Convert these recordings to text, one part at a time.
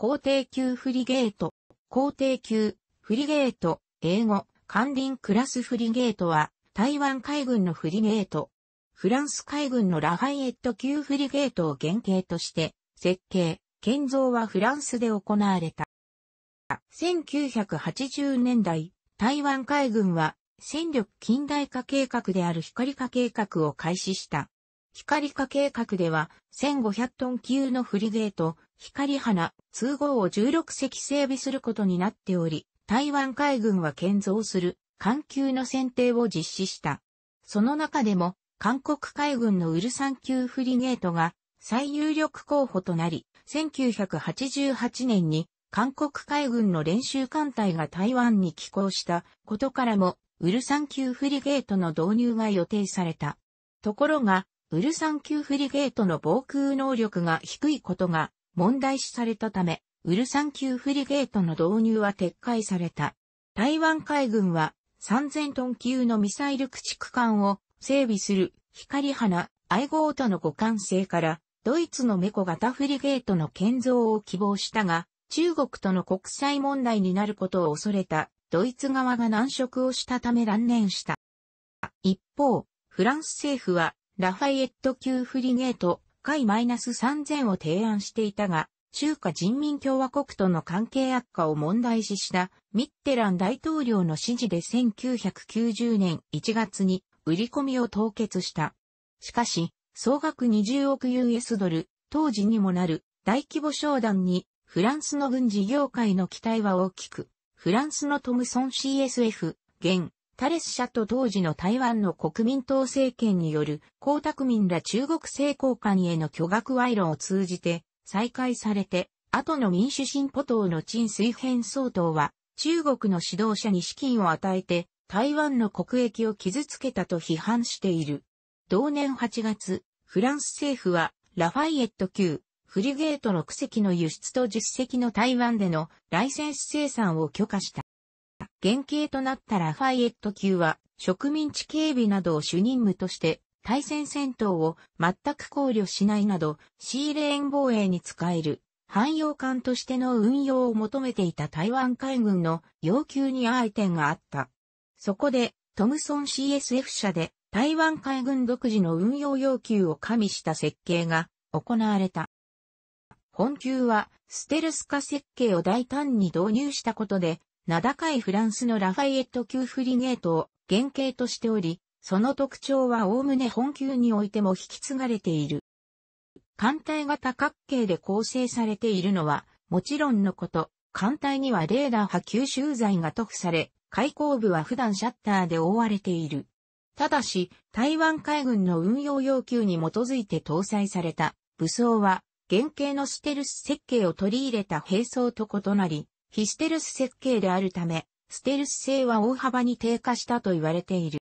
皇帝級フリゲート、皇帝級フリゲート、英語、関林クラスフリゲートは、台湾海軍のフリゲート、フランス海軍のラファイエット級フリゲートを原型として、設計、建造はフランスで行われた。1980年代、台湾海軍は戦力近代化計画である光化計画を開始した。光化計画では、1500トン級のフリゲート、光花、通号を16隻整備することになっており、台湾海軍は建造する、艦級の選定を実施した。その中でも、韓国海軍のウルサン級フリゲートが最有力候補となり、1988年に韓国海軍の練習艦隊が台湾に寄港したことからも、ウルサン級フリゲートの導入が予定された。ところが、ウルサン級フリゲートの防空能力が低いことが問題視されたため、ウルサン級フリゲートの導入は撤回された。台湾海軍は3000トン級のミサイル駆逐艦を整備する光花愛号との互換性からドイツのメコ型フリゲートの建造を希望したが、中国との国際問題になることを恐れたドイツ側が難色をしたため断念した。一方、フランス政府はラファイエット級フリゲート、マイス -3000 を提案していたが、中華人民共和国との関係悪化を問題視したミッテラン大統領の指示で1990年1月に売り込みを凍結した。しかし、総額20億 US ドル、当時にもなる大規模商談にフランスの軍事業界の期待は大きく、フランスのトムソン CSF、現タレス社と当時の台湾の国民党政権による、江沢民ら中国政交官への巨額賄賂を通じて、再開されて、後の民主進歩党の陳水扁総統は、中国の指導者に資金を与えて、台湾の国益を傷つけたと批判している。同年8月、フランス政府は、ラファイエット級、フリゲート6隻の輸出と10隻の台湾でのライセンス生産を許可した。原型となったラファイエット級は植民地警備などを主任務として対戦戦闘を全く考慮しないなどシーレーン防衛に使える汎用艦としての運用を求めていた台湾海軍の要求に相点があった。そこでトムソン CSF 社で台湾海軍独自の運用要求を加味した設計が行われた。本級はステルス化設計を大胆に導入したことで名高いフランスのラファイエット級フリゲートを原型としており、その特徴は概ね本級においても引き継がれている。艦隊型角形で構成されているのは、もちろんのこと、艦隊にはレーダー波吸収剤が塗布され、開口部は普段シャッターで覆われている。ただし、台湾海軍の運用要求に基づいて搭載された武装は、原型のステルス設計を取り入れた兵装と異なり、ヒステルス設計であるため、ステルス性は大幅に低下したと言われている。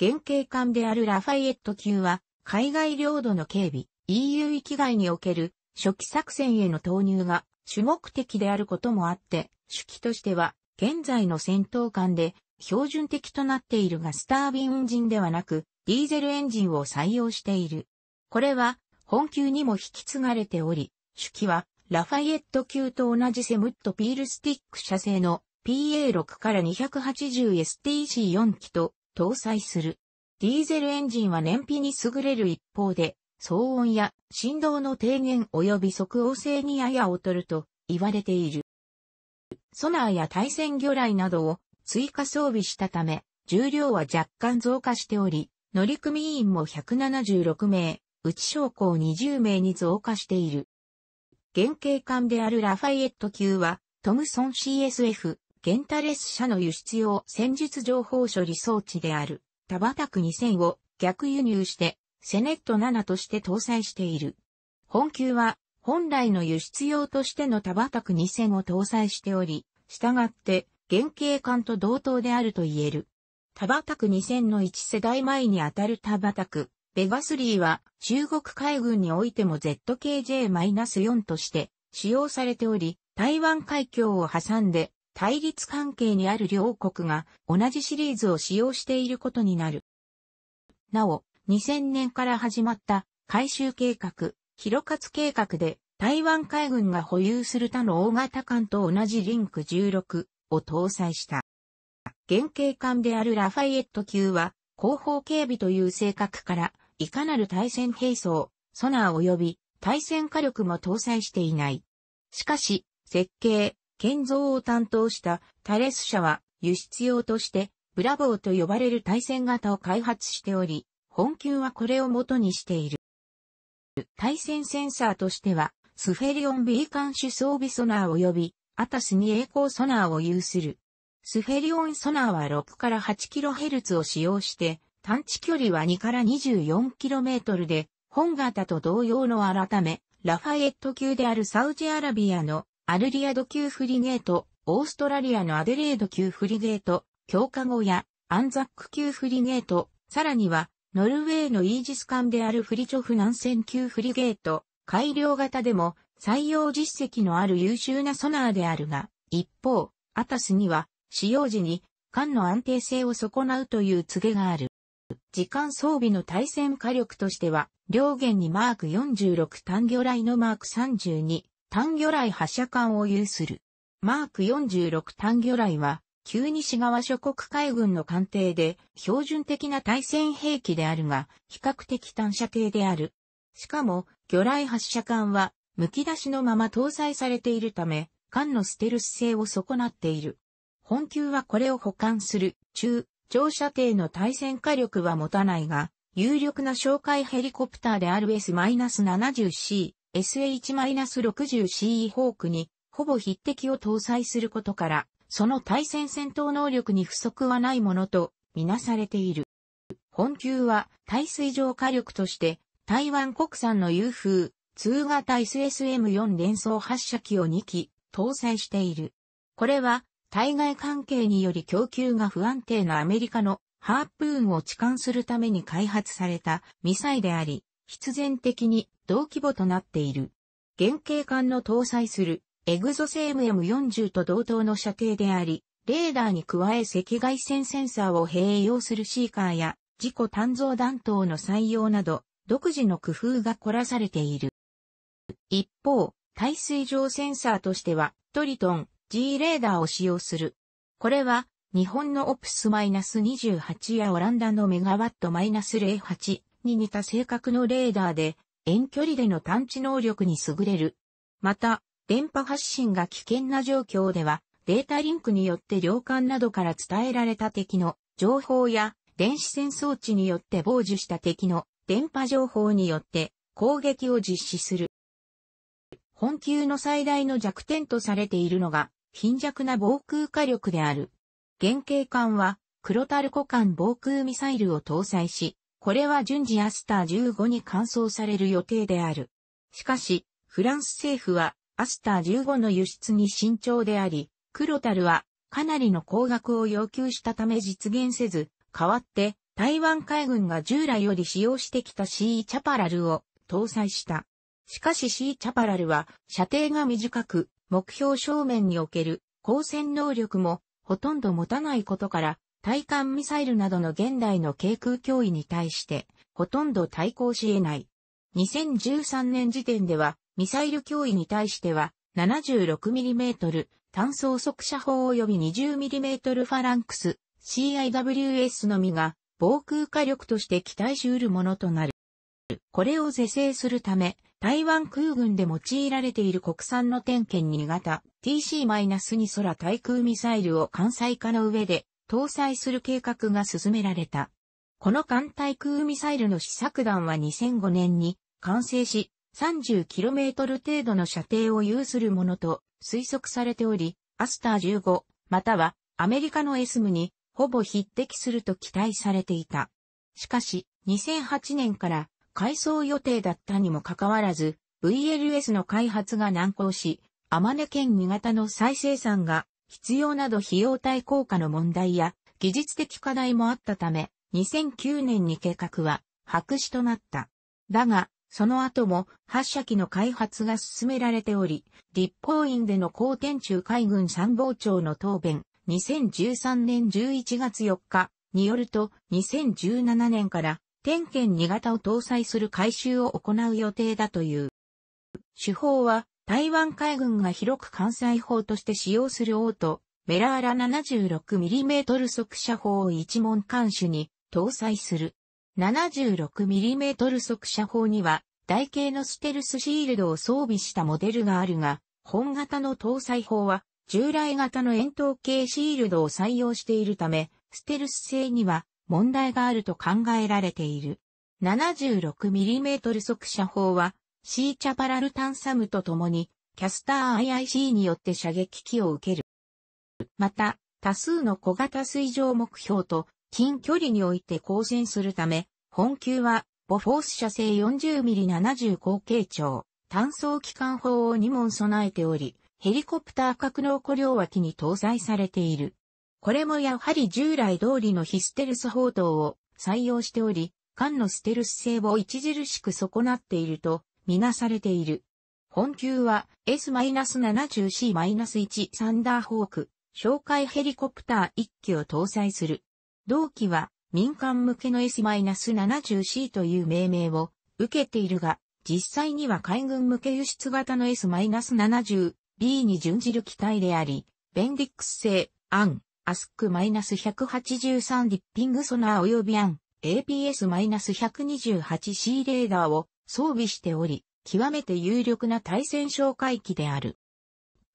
原型艦であるラファイエット級は、海外領土の警備、EU 域外における初期作戦への投入が主目的であることもあって、主機としては、現在の戦闘艦で標準的となっているがスタービンエンジンではなく、ディーゼルエンジンを採用している。これは、本級にも引き継がれており、主機はラファイエット級と同じセムットピールスティック社製の PA6 から 280STC4 機と搭載する。ディーゼルエンジンは燃費に優れる一方で、騒音や振動の低減及び即応性にやや劣ると言われている。ソナーや対戦魚雷などを追加装備したため、重量は若干増加しており、乗組員も176名、内将校20名に増加している。原型艦であるラファイエット級は、トムソン CSF、ゲンタレス社の輸出用戦術情報処理装置である、タバタク2000を逆輸入して、セネット7として搭載している。本級は、本来の輸出用としてのタバタク2000を搭載しており、従って、原型艦と同等であると言える。タバタク2000の1世代前にあたるタバタクベガ3は中国海軍においても ZKJ-4 として使用されており、台湾海峡を挟んで対立関係にある両国が同じシリーズを使用していることになる。なお、2000年から始まった改修計画、広勝計画で台湾海軍が保有する他の大型艦と同じリンク16を搭載した。原型艦であるラファイエット級は後方警備という性格からいかなる対戦兵装、ソナー及び対戦火力も搭載していない。しかし、設計、建造を担当したタレス社は輸出用としてブラボーと呼ばれる対戦型を開発しており、本級はこれを元にしている。対戦センサーとしては、スフェリオン B 艦主装備ソナー及び、アタスに栄光ソナーを有する。スフェリオンソナーは6から 8kHz を使用して、探知距離は2から 24km で、本型と同様の改め、ラファエット級であるサウジアラビアのアルリアド級フリゲート、オーストラリアのアデレード級フリゲート、強化後やアンザック級フリゲート、さらには、ノルウェーのイージス艦であるフリチョフ南線級フリゲート、改良型でも採用実績のある優秀なソナーであるが、一方、アタスには使用時に艦の安定性を損なうという告げがある。時間装備の対戦火力としては、両弦にマーク46単魚雷のマーク32単魚雷発射艦を有する。マーク46単魚雷は、旧西側諸国海軍の艦艇で標準的な対戦兵器であるが、比較的単射艇である。しかも、魚雷発射艦は、剥き出しのまま搭載されているため、艦のステルス性を損なっている。本級はこれを保管する中長射程の対戦火力は持たないが、有力な哨戒ヘリコプターである S-70C、SH-60C ホークに、ほぼ匹敵を搭載することから、その対戦戦闘能力に不足はないものと、みなされている。本級は、対水上火力として、台湾国産の u 風、通型 SSM4 連装発射機を2機、搭載している。これは、対外関係により供給が不安定なアメリカのハープーンを置換するために開発されたミサイであり、必然的に同規模となっている。原型艦の搭載するエグゾセーム M40 と同等の射程であり、レーダーに加え赤外線センサーを併用するシーカーや自己単造弾頭の採用など、独自の工夫が凝らされている。一方、耐水上センサーとしては、トリトン、G レーダーを使用する。これは、日本の OPS-28 やオランダのメガワット -08 に似た性格のレーダーで、遠距離での探知能力に優れる。また、電波発信が危険な状況では、データリンクによって領間などから伝えられた敵の情報や、電子戦装置によって傍受した敵の電波情報によって攻撃を実施する。本級の最大の弱点とされているのが、貧弱な防空火力である。原型艦は、黒タルコ艦防空ミサイルを搭載し、これは順次アスター15に換装される予定である。しかし、フランス政府は、アスター15の輸出に慎重であり、黒タルは、かなりの高額を要求したため実現せず、代わって、台湾海軍が従来より使用してきた C チャパラルを搭載した。しかし C チャパラルは射程が短く目標正面における光線能力もほとんど持たないことから、対艦ミサイルなどの現代の軽空脅威に対して、ほとんど対抗し得ない。2013年時点では、ミサイル脅威に対しては、76mm 単装速射砲及び 20mm ファランクス CIWS のみが防空火力として期待し得るものとなる。これを是正するため、台湾空軍で用いられている国産の点検2型 TC-2 空対空ミサイルを艦載化の上で搭載する計画が進められた。この艦対空ミサイルの試作弾は2005年に完成し、30km 程度の射程を有するものと推測されており、アスター15、またはアメリカの SM にほぼ匹敵すると期待されていた。しかし、2008年から改装予定だったにもかかわらず、VLS の開発が難航し、天根県新潟の再生産が必要など費用対効果の問題や技術的課題もあったため、2009年に計画は白紙となった。だが、その後も発射機の開発が進められており、立法院での高天中海軍参謀長の答弁、2013年11月4日によると、2017年から点検2型を搭載する改修を行う予定だという。手法は、台湾海軍が広く艦載砲として使用するオート、メラーラ 76mm 速射砲を一門艦首に搭載する。76mm 速射砲には、台形のステルスシールドを装備したモデルがあるが、本型の搭載砲は、従来型の円筒形シールドを採用しているため、ステルス性には問題があると考えられている。76mm 速射砲は C チャパラルタンサムと共にキャスター IIC によって射撃機を受ける。また、多数の小型水上目標と近距離において交戦するため、本級はボフォース射精 40mm70 口径長、単装機関砲を2門備えており、ヘリコプター格納庫両脇に搭載されている。これもやはり従来通りの非ステルス砲塔を採用しており、艦のステルス性を著しく損なっていると、みなされている。本級は S-70C-1 サンダーホーク、哨戒ヘリコプター1機を搭載する。同機は民間向けの S-70C という命名を受けているが、実際には海軍向け輸出型の S-70B に準じる機体であり、ベンディックス製、アン、アスク -183 リッピングソナー及びアン APS-128C レーダーを装備しており、極めて有力な対戦哨戒機である。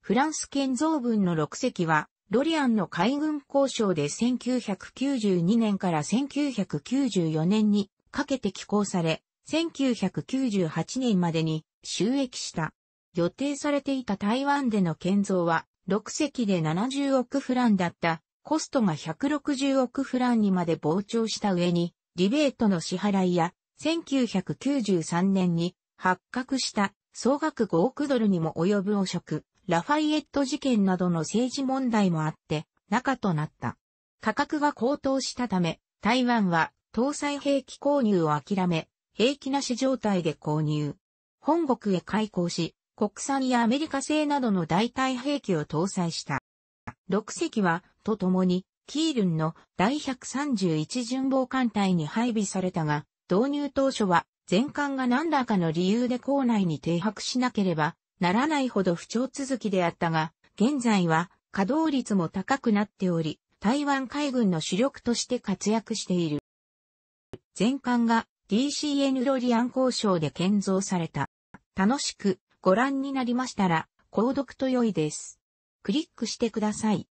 フランス建造軍の6隻は、ロリアンの海軍交渉で1992年から1994年にかけて寄港され、1998年までに収益した。予定されていた台湾での建造は、6隻で70億フランだったコストが160億フランにまで膨張した上に、リベートの支払いや、1993年に発覚した総額5億ドルにも及ぶ汚職、ラファイエット事件などの政治問題もあって、中となった。価格が高騰したため、台湾は搭載兵器購入を諦め、兵器なし状態で購入。本国へ開港し、国産やアメリカ製などの代替兵器を搭載した。6隻はと共に、キールンの第131巡防艦隊に配備されたが、導入当初は全艦が何らかの理由で校内に停泊しなければならないほど不調続きであったが、現在は稼働率も高くなっており、台湾海軍の主力として活躍している。全艦が DCN ロリアン交渉で建造された。楽しくご覧になりましたら、購読と良いです。クリックしてください。